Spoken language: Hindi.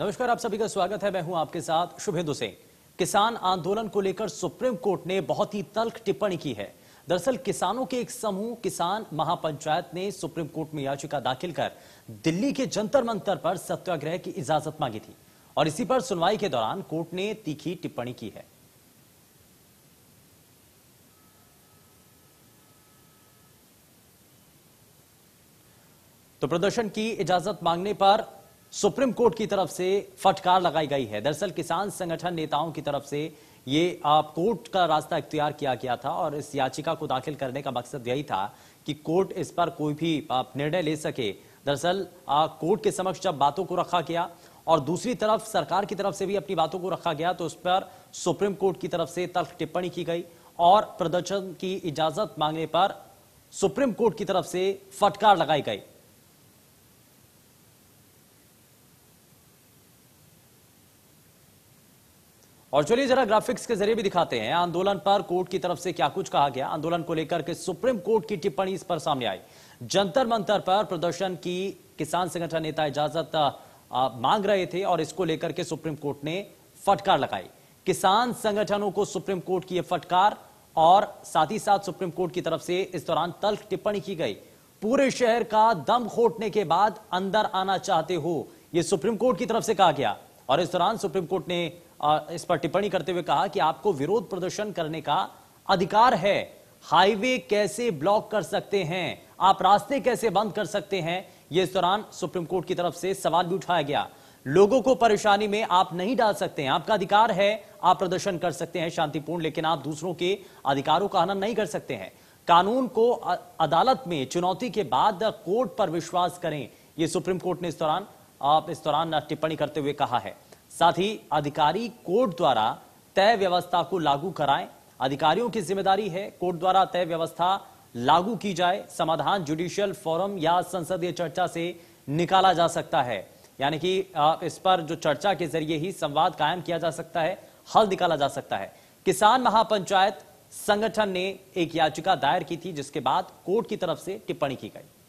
नमस्कार आप सभी का स्वागत है मैं हूं आपके साथ शुभेंदु सिंह किसान आंदोलन को लेकर सुप्रीम कोर्ट ने बहुत ही तल्ख टिप्पणी की है दरअसल किसानों के एक समूह किसान महापंचायत ने सुप्रीम कोर्ट में याचिका दाखिल कर दिल्ली के जंतर मंतर पर सत्याग्रह की इजाजत मांगी थी और इसी पर सुनवाई के दौरान कोर्ट ने तीखी टिप्पणी की है तो प्रदर्शन की इजाजत मांगने पर सुप्रीम कोर्ट की तरफ से फटकार लगाई गई है दरअसल किसान संगठन नेताओं की तरफ से ये कोर्ट का रास्ता इख्तियार किया गया था और इस याचिका को दाखिल करने का मकसद यही था कि कोर्ट इस पर कोई भी निर्णय ले सके दरअसल कोर्ट के समक्ष जब बातों को रखा गया और दूसरी तरफ सरकार की तरफ से भी अपनी बातों को रखा गया तो उस पर सुप्रीम कोर्ट की तरफ से तल्ख टिप्पणी की गई और प्रदर्शन की इजाजत मांगने पर सुप्रीम कोर्ट की तरफ से फटकार लगाई गई और चलिए जरा ग्राफिक्स के जरिए भी दिखाते हैं आंदोलन पर कोर्ट की तरफ से क्या कुछ कहा गया आंदोलन को लेकर के सुप्रीम कोर्ट की टिप्पणी इस पर सामने आई जंतर मंतर पर प्रदर्शन की किसान संगठन नेता इजाजत मांग रहे थे और इसको लेकर के सुप्रीम कोर्ट ने फटकार लगाई किसान संगठनों को सुप्रीम कोर्ट की यह फटकार और साथ ही साथ सुप्रीम कोर्ट की तरफ से इस दौरान तल्ख टिप्पणी की गई पूरे शहर का दम खोटने के बाद अंदर आना चाहते हो यह सुप्रीम कोर्ट की तरफ से कहा गया और इस दौरान सुप्रीम कोर्ट ने इस पर टिप्पणी करते हुए कहा कि आपको विरोध प्रदर्शन करने का अधिकार है हाईवे कैसे ब्लॉक कर सकते हैं आप रास्ते कैसे बंद कर सकते हैं यह इस दौरान सुप्रीम कोर्ट की तरफ से सवाल भी उठाया गया लोगों को परेशानी में आप नहीं डाल सकते हैं आपका अधिकार है आप प्रदर्शन कर सकते हैं शांतिपूर्ण लेकिन आप दूसरों के अधिकारों का हनन नहीं कर सकते हैं कानून को अदालत में चुनौती के बाद कोर्ट पर विश्वास करें यह सुप्रीम कोर्ट ने इस दौरान आप इस दौरान टिप्पणी करते हुए कहा है साथ ही अधिकारी कोर्ट द्वारा तय व्यवस्था को लागू कराएं अधिकारियों की जिम्मेदारी है कोर्ट द्वारा तय व्यवस्था लागू की जाए समाधान जुडिशियल फोरम या संसदीय चर्चा से निकाला जा सकता है यानी कि इस पर जो चर्चा के जरिए ही संवाद कायम किया जा सकता है हल निकाला जा सकता है किसान महापंचायत संगठन ने एक याचिका दायर की थी जिसके बाद कोर्ट की तरफ से टिप्पणी की गई